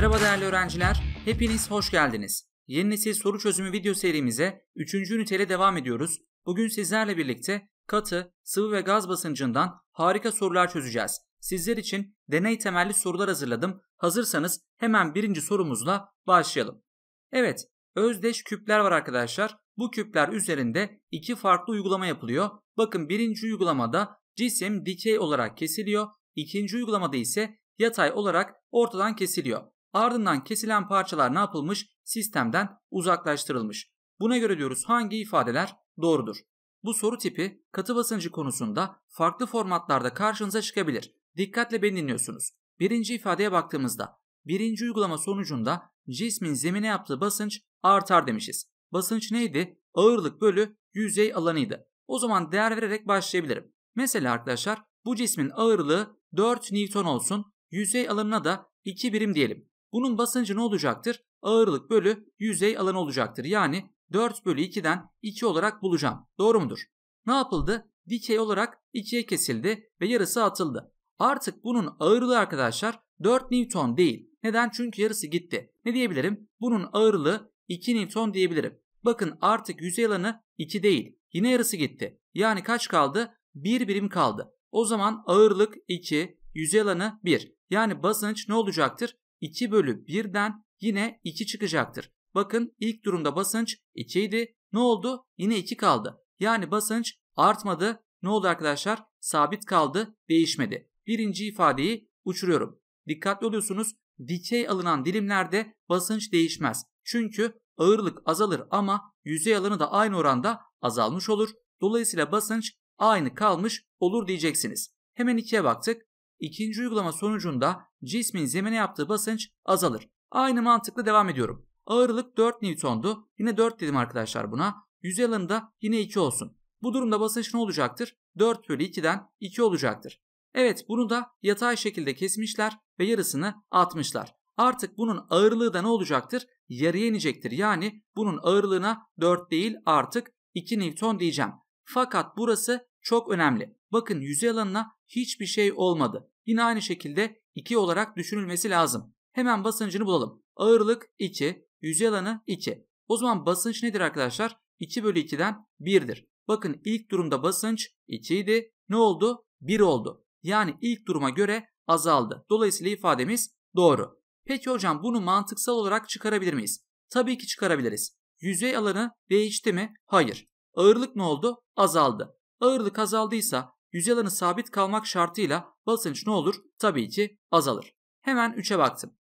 Merhaba değerli öğrenciler, hepiniz hoş geldiniz. Yeni nesil soru çözümü video serimize 3. üniteyle devam ediyoruz. Bugün sizlerle birlikte katı, sıvı ve gaz basıncından harika sorular çözeceğiz. Sizler için deney temelli sorular hazırladım. Hazırsanız hemen birinci sorumuzla başlayalım. Evet, özdeş küpler var arkadaşlar. Bu küpler üzerinde iki farklı uygulama yapılıyor. Bakın birinci uygulamada cisim dikey olarak kesiliyor. İkinci uygulamada ise yatay olarak ortadan kesiliyor. Ardından kesilen parçalar ne yapılmış? Sistemden uzaklaştırılmış. Buna göre diyoruz hangi ifadeler doğrudur? Bu soru tipi katı basıncı konusunda farklı formatlarda karşınıza çıkabilir. Dikkatle beni dinliyorsunuz. Birinci ifadeye baktığımızda birinci uygulama sonucunda cismin zemine yaptığı basınç artar demişiz. Basınç neydi? Ağırlık bölü yüzey alanıydı. O zaman değer vererek başlayabilirim. Mesela arkadaşlar bu cismin ağırlığı 4 Newton olsun. Yüzey alanına da 2 birim diyelim. Bunun basıncı ne olacaktır? Ağırlık bölü yüzey alanı olacaktır. Yani 4 bölü 2'den 2 olarak bulacağım. Doğru mudur? Ne yapıldı? Dikey olarak 2'ye kesildi ve yarısı atıldı. Artık bunun ağırlığı arkadaşlar 4 Newton değil. Neden? Çünkü yarısı gitti. Ne diyebilirim? Bunun ağırlığı 2 Newton diyebilirim. Bakın artık yüzey alanı 2 değil. Yine yarısı gitti. Yani kaç kaldı? 1 birim kaldı. O zaman ağırlık 2, yüzey alanı 1. Yani basınç ne olacaktır? 2 bölü 1'den yine 2 çıkacaktır. Bakın ilk durumda basınç 2 idi. Ne oldu? Yine 2 kaldı. Yani basınç artmadı. Ne oldu arkadaşlar? Sabit kaldı, değişmedi. Birinci ifadeyi uçuruyorum. Dikkatli oluyorsunuz. Dikey alınan dilimlerde basınç değişmez. Çünkü ağırlık azalır ama yüzey alanı da aynı oranda azalmış olur. Dolayısıyla basınç aynı kalmış olur diyeceksiniz. Hemen ikiye baktık. İkinci uygulama sonucunda cismin zemine yaptığı basınç azalır. Aynı mantıkla devam ediyorum. Ağırlık 4 Newton'du. Yine 4 dedim arkadaşlar buna. Yüzey alanında yine 2 olsun. Bu durumda basınç ne olacaktır? 4 bölü 2'den 2 olacaktır. Evet bunu da yatay şekilde kesmişler ve yarısını atmışlar. Artık bunun ağırlığı da ne olacaktır? Yarıya inecektir. Yani bunun ağırlığına 4 değil artık 2 Newton diyeceğim. Fakat burası çok önemli. Bakın yüzey alanına hiçbir şey olmadı. Yine aynı şekilde 2 olarak düşünülmesi lazım. Hemen basıncını bulalım. Ağırlık 2, yüzey alanı 2. O zaman basınç nedir arkadaşlar? 2 bölü 2'den 1'dir. Bakın ilk durumda basınç 2 idi. Ne oldu? 1 oldu. Yani ilk duruma göre azaldı. Dolayısıyla ifademiz doğru. Peki hocam bunu mantıksal olarak çıkarabilir miyiz? Tabii ki çıkarabiliriz. Yüzey alanı değişti mi? Hayır. Ağırlık ne oldu? Azaldı. Ağırlık azaldıysa yüzyılını sabit kalmak şartıyla basınç ne olur? Tabii ki azalır. Hemen 3'e baktım.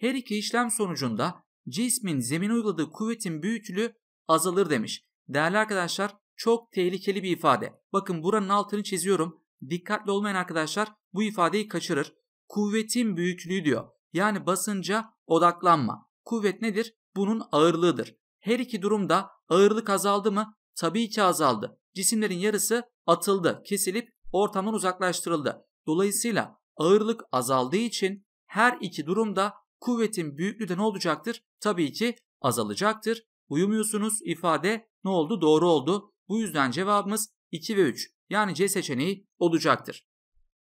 Her iki işlem sonucunda cismin zemine uyguladığı kuvvetin büyüklüğü azalır demiş. Değerli arkadaşlar çok tehlikeli bir ifade. Bakın buranın altını çiziyorum. Dikkatli olmayan arkadaşlar bu ifadeyi kaçırır. Kuvvetin büyüklüğü diyor. Yani basınca odaklanma. Kuvvet nedir? Bunun ağırlığıdır. Her iki durumda ağırlık azaldı mı? Tabii ki azaldı. Cisimlerin yarısı atıldı, kesilip ortamdan uzaklaştırıldı. Dolayısıyla ağırlık azaldığı için her iki durumda kuvvetin büyüklüğü de ne olacaktır? Tabii ki azalacaktır. Uyumuyorsunuz ifade ne oldu? Doğru oldu. Bu yüzden cevabımız 2 ve 3 yani C seçeneği olacaktır.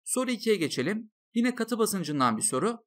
Soru 2'ye geçelim. Yine katı basıncından bir soru.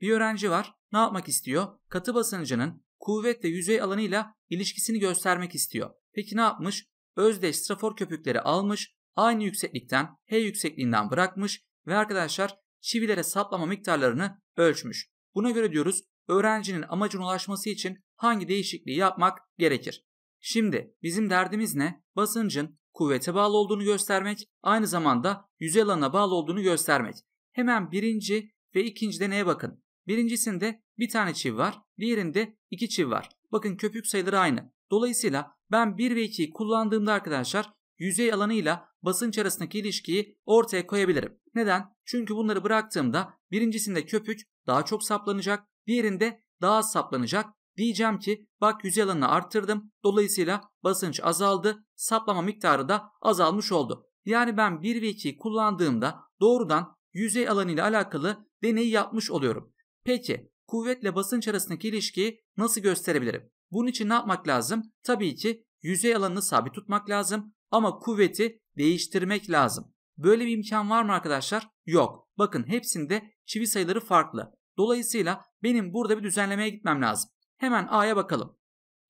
Bir öğrenci var. Ne yapmak istiyor? Katı basıncının kuvvetle yüzey alanıyla ilişkisini göstermek istiyor. Peki ne yapmış? Özdeş strafor köpükleri almış, aynı yükseklikten H yüksekliğinden bırakmış ve arkadaşlar çivilere saplama miktarlarını ölçmüş. Buna göre diyoruz öğrencinin amacına ulaşması için hangi değişikliği yapmak gerekir? Şimdi bizim derdimiz ne? Basıncın kuvvete bağlı olduğunu göstermek, aynı zamanda yüzey alanına bağlı olduğunu göstermek. Hemen birinci ve ikinci deneye bakın. Birincisinde bir tane çiv var, diğerinde iki çiv var. Bakın köpük sayıları aynı. Dolayısıyla ben 1 ve 2'yi kullandığımda arkadaşlar yüzey alanıyla basınç arasındaki ilişkiyi ortaya koyabilirim. Neden? Çünkü bunları bıraktığımda birincisinde köpük daha çok saplanacak, diğerinde daha az saplanacak. Diyeceğim ki bak yüzey alanını arttırdım. Dolayısıyla basınç azaldı. Saplama miktarı da azalmış oldu. Yani ben 1 ve 2'yi kullandığımda doğrudan yüzey alanı ile alakalı deneyi yapmış oluyorum. Peki kuvvetle basınç arasındaki ilişkiyi nasıl gösterebilirim? Bunun için ne yapmak lazım? Tabii ki yüzey alanını sabit tutmak lazım ama kuvveti değiştirmek lazım. Böyle bir imkan var mı arkadaşlar? Yok. Bakın hepsinde çivi sayıları farklı. Dolayısıyla benim burada bir düzenlemeye gitmem lazım. Hemen A'ya bakalım.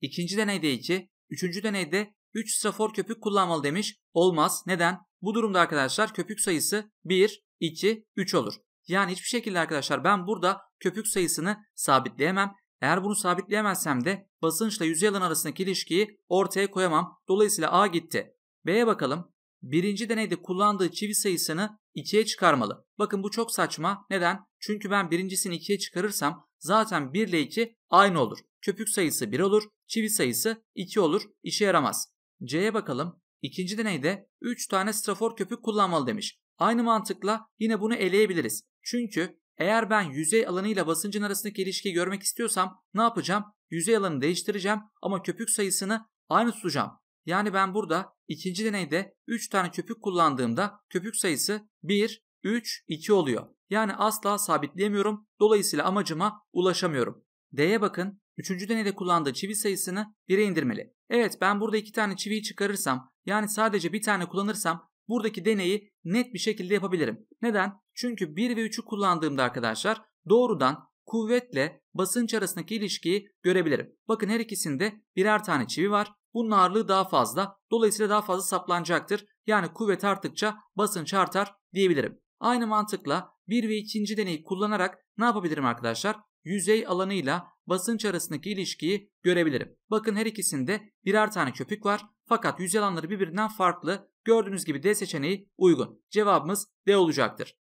İkinci deneyde 2, üçüncü deneyde 3 strafor köpük kullanmalı demiş. Olmaz. Neden? Bu durumda arkadaşlar köpük sayısı 1, 2, 3 olur. Yani hiçbir şekilde arkadaşlar ben burada köpük sayısını sabitleyemem. Eğer bunu sabitleyemezsem de basınçla yüzey alan arasındaki ilişkiyi ortaya koyamam. Dolayısıyla A gitti. B'ye bakalım birinci deneyde kullandığı çivi sayısını 2'ye çıkarmalı. Bakın bu çok saçma. Neden? Çünkü ben birincisini 2'ye çıkarırsam zaten 1 ile 2 aynı olur. Köpük sayısı 1 olur, çivi sayısı 2 olur. işe yaramaz. C'ye bakalım. İkinci deneyde 3 tane strafor köpük kullanmalı demiş. Aynı mantıkla yine bunu eleyebiliriz. Çünkü eğer ben yüzey alanı ile basıncın arasındaki ilişkiyi görmek istiyorsam ne yapacağım? Yüzey alanı değiştireceğim ama köpük sayısını aynı tutacağım. Yani ben burada İkinci deneyde 3 tane köpük kullandığımda köpük sayısı 1, 3, 2 oluyor. Yani asla sabitleyemiyorum. Dolayısıyla amacıma ulaşamıyorum. D'ye bakın. Üçüncü deneyde kullandığı çivi sayısını 1'e indirmeli. Evet ben burada iki tane çiviyi çıkarırsam yani sadece bir tane kullanırsam buradaki deneyi net bir şekilde yapabilirim. Neden? Çünkü 1 ve 3'ü kullandığımda arkadaşlar doğrudan kuvvetle basınç arasındaki ilişkiyi görebilirim. Bakın her ikisinde birer tane çivi var. Bunun ağırlığı daha fazla, dolayısıyla daha fazla saplanacaktır. Yani kuvvet arttıkça basınç artar diyebilirim. Aynı mantıkla 1 ve 2. deneyi kullanarak ne yapabilirim arkadaşlar? Yüzey alanıyla basınç arasındaki ilişkiyi görebilirim. Bakın her ikisinde birer tane köpük var fakat yüzey alanları birbirinden farklı. Gördüğünüz gibi D seçeneği uygun. Cevabımız D olacaktır.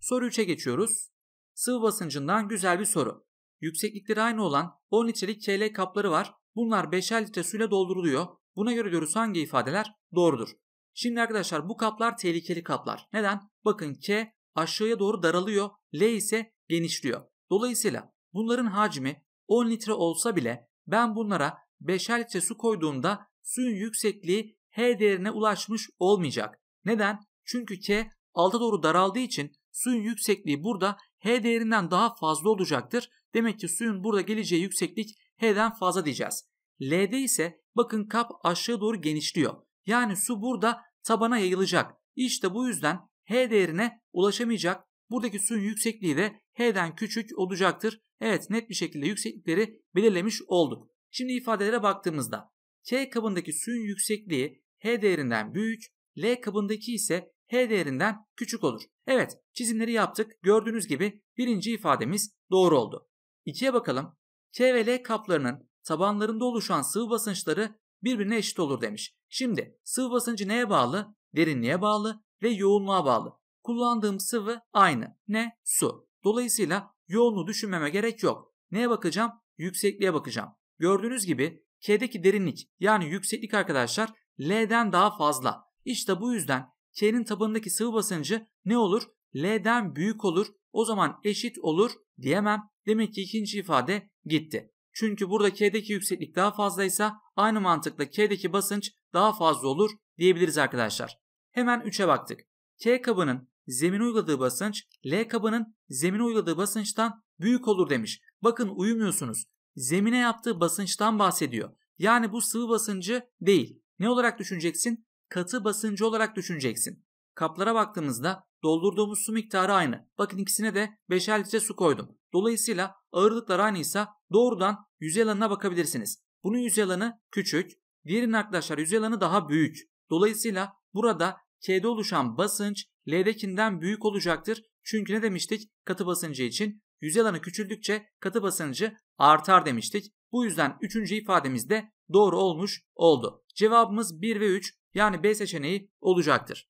Soru 3'e geçiyoruz. Sıvı basıncından güzel bir soru. Yükseklikleri aynı olan 10 litrelik KL kapları var Bunlar 5'er litre suyla dolduruluyor. Buna göre diyoruz hangi ifadeler doğrudur. Şimdi arkadaşlar bu kaplar tehlikeli kaplar. Neden? Bakın K aşağıya doğru daralıyor, L ise genişliyor. Dolayısıyla bunların hacmi 10 litre olsa bile ben bunlara 5'er litre su koyduğumda suyun yüksekliği H değerine ulaşmış olmayacak. Neden? Çünkü K alta doğru daraldığı için suyun yüksekliği burada H değerinden daha fazla olacaktır. Demek ki suyun burada geleceği yükseklik H'den fazla diyeceğiz. L'de ise bakın kap aşağı doğru genişliyor. Yani su burada tabana yayılacak. İşte bu yüzden H değerine ulaşamayacak. Buradaki suyun yüksekliği de H'den küçük olacaktır. Evet net bir şekilde yükseklikleri belirlemiş olduk. Şimdi ifadelere baktığımızda K kabındaki suyun yüksekliği H değerinden büyük, L kabındaki ise H değerinden küçük olur. Evet çizimleri yaptık. Gördüğünüz gibi birinci ifademiz doğru oldu. İkiye bakalım. K ve L kaplarının tabanlarında oluşan sıvı basınçları birbirine eşit olur demiş. Şimdi sıvı basıncı neye bağlı? Derinliğe bağlı ve yoğunluğa bağlı. Kullandığım sıvı aynı. Ne? Su. Dolayısıyla yoğunluğu düşünmeme gerek yok. Neye bakacağım? Yüksekliğe bakacağım. Gördüğünüz gibi K'deki derinlik yani yükseklik arkadaşlar L'den daha fazla. İşte bu yüzden K'nin tabanındaki sıvı basıncı ne olur? L'den büyük olur o zaman eşit olur diyemem. Demek ki ikinci ifade gitti. Çünkü burada K'deki yükseklik daha fazlaysa aynı mantıkla K'deki basınç daha fazla olur diyebiliriz arkadaşlar. Hemen 3'e baktık. K kabının zemine uyguladığı basınç L kabının zemine uyguladığı basınçtan büyük olur demiş. Bakın uyumuyorsunuz. Zemine yaptığı basınçtan bahsediyor. Yani bu sıvı basıncı değil. Ne olarak düşüneceksin? Katı basıncı olarak düşüneceksin. Kaplara baktığımızda doldurduğumuz su miktarı aynı. Bakın ikisine de 5'er litre su koydum. Dolayısıyla ağırlıklar aynıysa doğrudan yüzey alanına bakabilirsiniz. Bunun yüzey alanı küçük, diğerinin arkadaşlar yüzey alanı daha büyük. Dolayısıyla burada K'de oluşan basınç L'dekinden büyük olacaktır. Çünkü ne demiştik? Katı basıncı için yüzey alanı küçüldükçe katı basıncı artar demiştik. Bu yüzden 3. ifademiz de doğru olmuş oldu. Cevabımız 1 ve 3 yani B seçeneği olacaktır.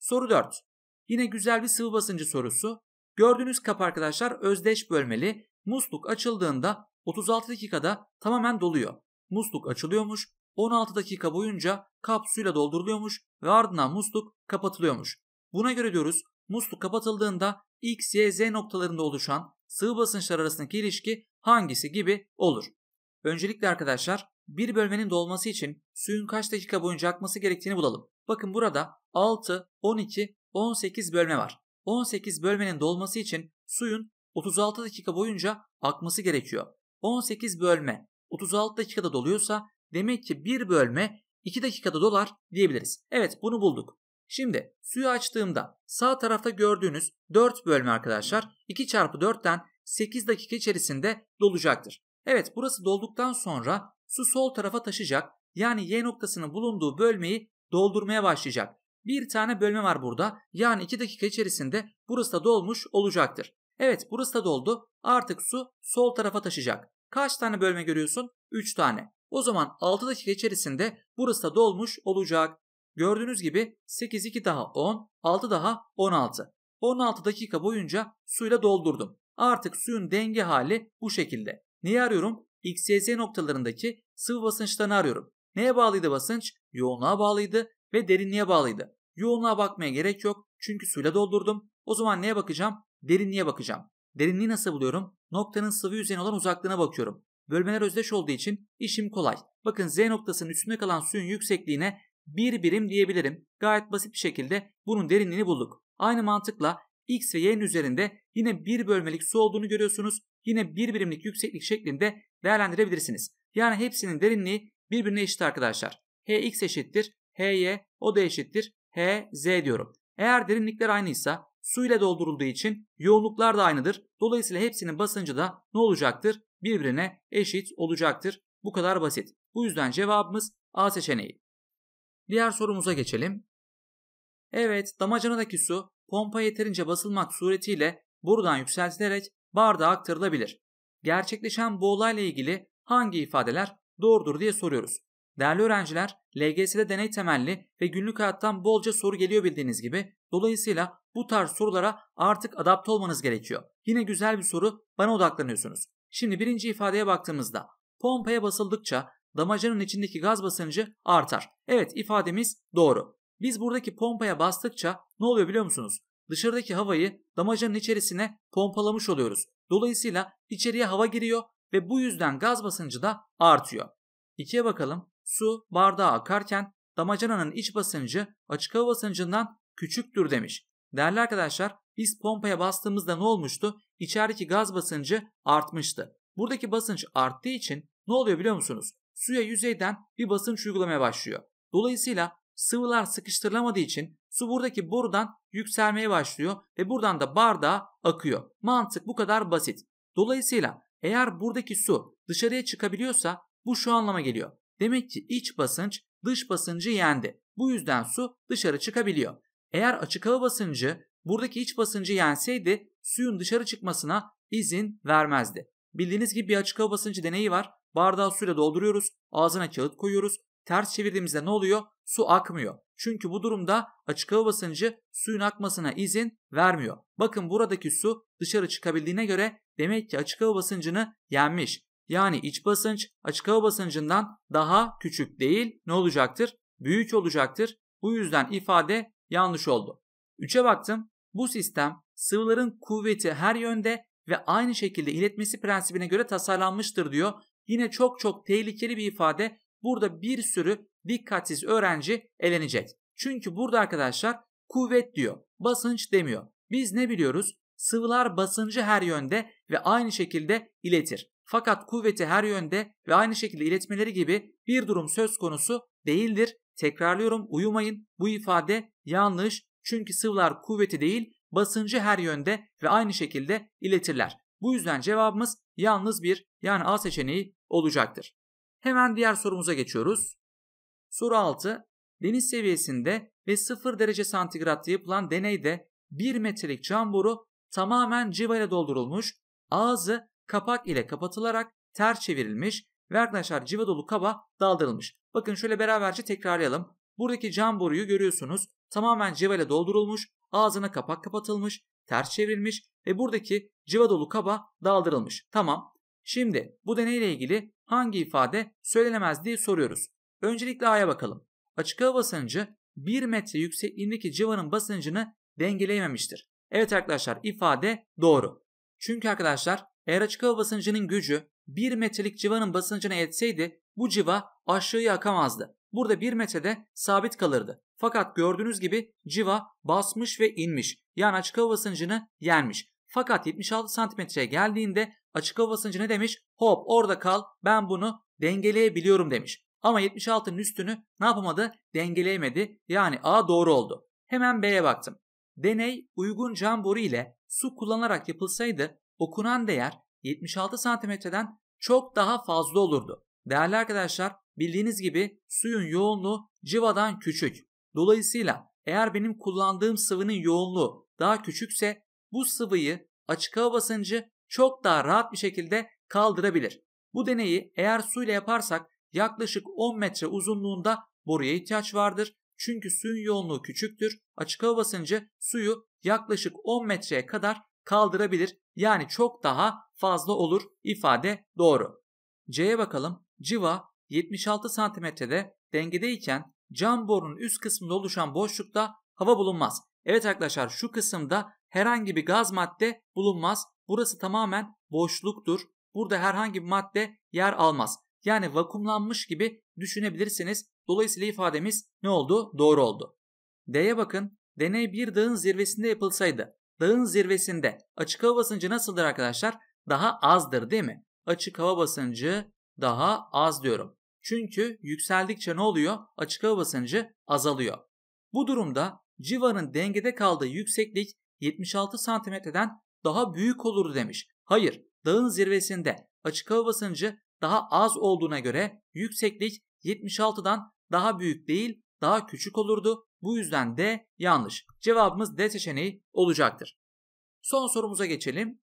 Soru 4. Yine güzel bir sıvı basıncı sorusu. Gördüğünüz kap arkadaşlar özdeş bölmeli. Musluk açıldığında 36 dakikada tamamen doluyor. Musluk açılıyormuş. 16 dakika boyunca kap suyla dolduruluyormuş ve ardından musluk kapatılıyormuş. Buna göre diyoruz musluk kapatıldığında x, y, z noktalarında oluşan sıvı basınçlar arasındaki ilişki hangisi gibi olur. Öncelikle arkadaşlar bir bölmenin dolması için suyun kaç dakika boyunca akması gerektiğini bulalım. Bakın burada 6, 12, 18 bölme var. 18 bölmenin dolması için suyun 36 dakika boyunca akması gerekiyor. 18 bölme 36 dakikada doluyorsa demek ki bir bölme 2 dakikada dolar diyebiliriz. Evet bunu bulduk. Şimdi suyu açtığımda sağ tarafta gördüğünüz 4 bölme arkadaşlar 2 çarpı 4'ten 8 dakika içerisinde dolacaktır. Evet burası dolduktan sonra su sol tarafa taşıyacak yani Y noktasının bulunduğu bölmeyi doldurmaya başlayacak. Bir tane bölme var burada yani 2 dakika içerisinde burası da dolmuş olacaktır. Evet burası da doldu artık su sol tarafa taşıyacak. Kaç tane bölme görüyorsun? 3 tane. O zaman 6 dakika içerisinde burası da dolmuş olacak. Gördüğünüz gibi 8 2 daha 10, 6 daha 16. 16 dakika boyunca suyla doldurdum. Artık suyun denge hali bu şekilde. Neyi arıyorum? XYZ noktalarındaki sıvı basınçlarını arıyorum. Neye bağlıydı basınç? Yoğunluğa bağlıydı ve derinliğe bağlıydı. Yoğunluğa bakmaya gerek yok çünkü suyla doldurdum. O zaman neye bakacağım? Derinliğe bakacağım. Derinliği nasıl buluyorum? Noktanın sıvı yüzeyine olan uzaklığına bakıyorum. Bölmeler özdeş olduğu için işim kolay. Bakın Z noktasının üstünde kalan suyun yüksekliğine bir birim diyebilirim. Gayet basit bir şekilde bunun derinliğini bulduk. Aynı mantıkla x ve y'nin üzerinde yine 1 bölmelik su olduğunu görüyorsunuz. Yine bir birimlik yükseklik şeklinde değerlendirebilirsiniz. Yani hepsinin derinliği birbirine eşit arkadaşlar. Hx eşittir hy, o da eşittir hz diyorum. Eğer derinlikler aynıysa su ile doldurulduğu için yoğunluklar da aynıdır. Dolayısıyla hepsinin basıncı da ne olacaktır? Birbirine eşit olacaktır. Bu kadar basit. Bu yüzden cevabımız A seçeneği. Diğer sorumuza geçelim. Evet damacanadaki su pompa yeterince basılmak suretiyle buradan yükseltilerek bardağa aktarılabilir. Gerçekleşen bu olayla ilgili hangi ifadeler doğrudur diye soruyoruz. Değerli öğrenciler, LGS'de deney temelli ve günlük hayattan bolca soru geliyor bildiğiniz gibi. Dolayısıyla bu tarz sorulara artık adapte olmanız gerekiyor. Yine güzel bir soru, bana odaklanıyorsunuz. Şimdi birinci ifadeye baktığımızda pompaya basıldıkça damacanın içindeki gaz basıncı artar. Evet ifademiz doğru. Biz buradaki pompaya bastıkça ne oluyor biliyor musunuz? Dışarıdaki havayı damacanın içerisine pompalamış oluyoruz. Dolayısıyla içeriye hava giriyor ve bu yüzden gaz basıncı da artıyor. İkiye bakalım. Su bardağa akarken damacananın iç basıncı açık hava basıncından küçüktür demiş. Değerli arkadaşlar biz pompaya bastığımızda ne olmuştu? İçerideki gaz basıncı artmıştı. Buradaki basınç arttığı için ne oluyor biliyor musunuz? Suya yüzeyden bir basınç uygulamaya başlıyor. Dolayısıyla sıvılar sıkıştırılamadığı için su buradaki borudan yükselmeye başlıyor ve buradan da bardağa akıyor. Mantık bu kadar basit. Dolayısıyla eğer buradaki su dışarıya çıkabiliyorsa bu şu anlama geliyor. Demek ki iç basınç dış basıncı yendi. Bu yüzden su dışarı çıkabiliyor. Eğer açık hava basıncı buradaki iç basıncı yenseydi suyun dışarı çıkmasına izin vermezdi. Bildiğiniz gibi bir açık hava basıncı deneyi var. Bardağı suyla dolduruyoruz, ağzına kağıt koyuyoruz. Ters çevirdiğimizde ne oluyor? su akmıyor. Çünkü bu durumda açık hava basıncı suyun akmasına izin vermiyor. Bakın buradaki su dışarı çıkabildiğine göre demek ki açık hava basıncını yenmiş. Yani iç basınç açık hava basıncından daha küçük değil ne olacaktır? Büyük olacaktır. Bu yüzden ifade yanlış oldu. 3'e baktım. Bu sistem sıvıların kuvveti her yönde ve aynı şekilde iletmesi prensibine göre tasarlanmıştır diyor. Yine çok çok tehlikeli bir ifade Burada bir sürü dikkatsiz öğrenci elenecek. Çünkü burada arkadaşlar kuvvet diyor, basınç demiyor. Biz ne biliyoruz? Sıvılar basıncı her yönde ve aynı şekilde iletir. Fakat kuvveti her yönde ve aynı şekilde iletmeleri gibi bir durum söz konusu değildir. Tekrarlıyorum uyumayın. Bu ifade yanlış. Çünkü sıvılar kuvveti değil basıncı her yönde ve aynı şekilde iletirler. Bu yüzden cevabımız yalnız bir yani A seçeneği olacaktır. Hemen diğer sorumuza geçiyoruz. Soru 6. Deniz seviyesinde ve 0 derece santigratta yapılan deneyde 1 metrelik cam boru tamamen civa ile doldurulmuş, ağzı kapak ile kapatılarak ters çevirilmiş ve arkadaşlar civa dolu kaba daldırılmış. Bakın şöyle beraberce tekrarlayalım. Buradaki cam boruyu görüyorsunuz. Tamamen civa ile doldurulmuş, ağzına kapak kapatılmış, ters çevrilmiş ve buradaki civa dolu kaba daldırılmış. Tamam. Şimdi bu deneyle ilgili hangi ifade söylenemez diye soruyoruz. Öncelikle A'ya bakalım. Açık hava basıncı 1 metre yüksekliğindeki civanın basıncını dengeleyememiştir. Evet arkadaşlar ifade doğru. Çünkü arkadaşlar eğer açık hava basıncının gücü 1 metrelik civanın basıncına yetseydi bu civa aşağıya akamazdı. Burada 1 metrede sabit kalırdı. Fakat gördüğünüz gibi civa basmış ve inmiş. Yani açık hava basıncını yenmiş. Fakat 76 santimetreye geldiğinde açık hava basıncı ne demiş? Hop orada kal ben bunu dengeleyebiliyorum demiş. Ama 76'nın üstünü ne yapamadı? Dengeleyemedi. Yani A doğru oldu. Hemen B'ye baktım. Deney uygun cam boru ile su kullanarak yapılsaydı okunan değer 76 santimetreden çok daha fazla olurdu. Değerli arkadaşlar bildiğiniz gibi suyun yoğunluğu civadan küçük. Dolayısıyla eğer benim kullandığım sıvının yoğunluğu daha küçükse bu sıvıyı açık hava basıncı çok daha rahat bir şekilde kaldırabilir. Bu deneyi eğer su ile yaparsak yaklaşık 10 metre uzunluğunda boruya ihtiyaç vardır. Çünkü suyun yoğunluğu küçüktür. Açık hava basıncı suyu yaklaşık 10 metreye kadar kaldırabilir. Yani çok daha fazla olur ifade doğru. C'ye bakalım. Civa 76 santimetrede dengedeyken cam borunun üst kısmında oluşan boşlukta hava bulunmaz. Evet arkadaşlar şu kısımda herhangi bir gaz madde bulunmaz. Burası tamamen boşluktur. Burada herhangi bir madde yer almaz. Yani vakumlanmış gibi düşünebilirsiniz. Dolayısıyla ifademiz ne oldu? Doğru oldu. D'ye bakın. Deney bir dağın zirvesinde yapılsaydı. Dağın zirvesinde açık hava basıncı nasıldır arkadaşlar? Daha azdır değil mi? Açık hava basıncı daha az diyorum. Çünkü yükseldikçe ne oluyor? Açık hava basıncı azalıyor. Bu durumda civanın dengede kaldığı yükseklik 76 santimetreden daha büyük olur demiş. Hayır, dağın zirvesinde açık hava basıncı daha az olduğuna göre yükseklik 76'dan daha büyük değil, daha küçük olurdu. Bu yüzden de yanlış. Cevabımız D seçeneği olacaktır. Son sorumuza geçelim.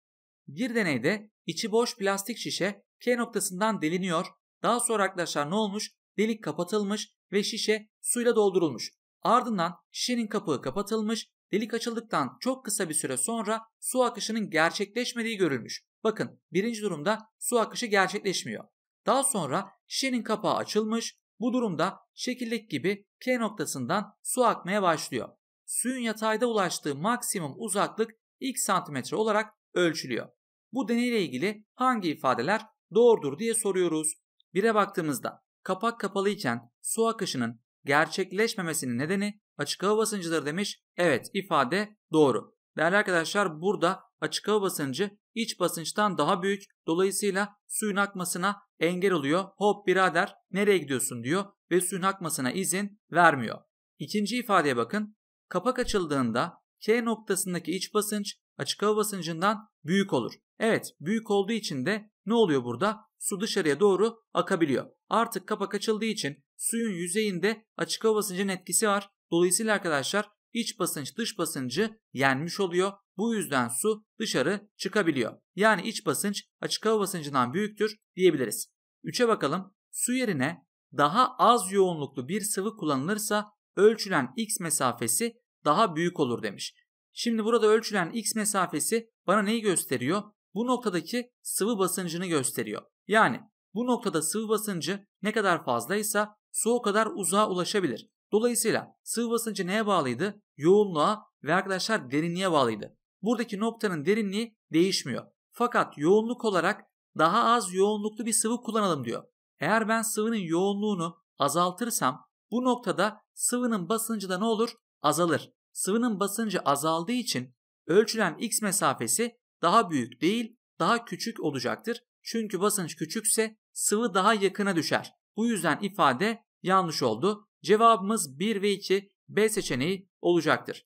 Bir deneyde içi boş plastik şişe P noktasından deliniyor. Daha sonra arkadaşlar ne olmuş? Delik kapatılmış ve şişe suyla doldurulmuş. Ardından şişenin kapağı kapatılmış Delik açıldıktan çok kısa bir süre sonra su akışının gerçekleşmediği görülmüş. Bakın birinci durumda su akışı gerçekleşmiyor. Daha sonra şişenin kapağı açılmış. Bu durumda şekillik gibi K noktasından su akmaya başlıyor. Suyun yatayda ulaştığı maksimum uzaklık x santimetre olarak ölçülüyor. Bu deneyle ilgili hangi ifadeler doğrudur diye soruyoruz. Bire baktığımızda kapak kapalıyken su akışının gerçekleşmemesinin nedeni Açık hava basıncıları demiş. Evet ifade doğru. Değerli arkadaşlar burada açık hava basıncı iç basınçtan daha büyük. Dolayısıyla suyun akmasına engel oluyor. Hop birader nereye gidiyorsun diyor ve suyun akmasına izin vermiyor. İkinci ifadeye bakın. Kapak açıldığında K noktasındaki iç basınç açık hava basıncından büyük olur. Evet büyük olduğu için de ne oluyor burada? Su dışarıya doğru akabiliyor. Artık kapak açıldığı için suyun yüzeyinde açık hava basıncının etkisi var. Dolayısıyla arkadaşlar iç basınç dış basıncı yenmiş oluyor. Bu yüzden su dışarı çıkabiliyor. Yani iç basınç açık hava basıncından büyüktür diyebiliriz. 3'e bakalım. Su yerine daha az yoğunluklu bir sıvı kullanılırsa ölçülen x mesafesi daha büyük olur demiş. Şimdi burada ölçülen x mesafesi bana neyi gösteriyor? Bu noktadaki sıvı basıncını gösteriyor. Yani bu noktada sıvı basıncı ne kadar fazlaysa su o kadar uzağa ulaşabilir. Dolayısıyla sıvı basıncı neye bağlıydı? Yoğunluğa ve arkadaşlar derinliğe bağlıydı. Buradaki noktanın derinliği değişmiyor. Fakat yoğunluk olarak daha az yoğunluklu bir sıvı kullanalım diyor. Eğer ben sıvının yoğunluğunu azaltırsam bu noktada sıvının basıncı da ne olur? Azalır. Sıvının basıncı azaldığı için ölçülen x mesafesi daha büyük değil, daha küçük olacaktır. Çünkü basınç küçükse sıvı daha yakına düşer. Bu yüzden ifade yanlış oldu. Cevabımız 1 ve 2 B seçeneği olacaktır.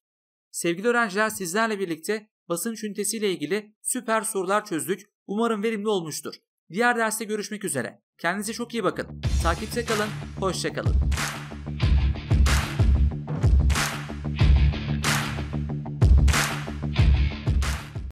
Sevgili öğrenciler sizlerle birlikte basınç ünitesiyle ilgili süper sorular çözdük. Umarım verimli olmuştur. Diğer derste görüşmek üzere. Kendinize çok iyi bakın. Takipte kalın. Hoşçakalın.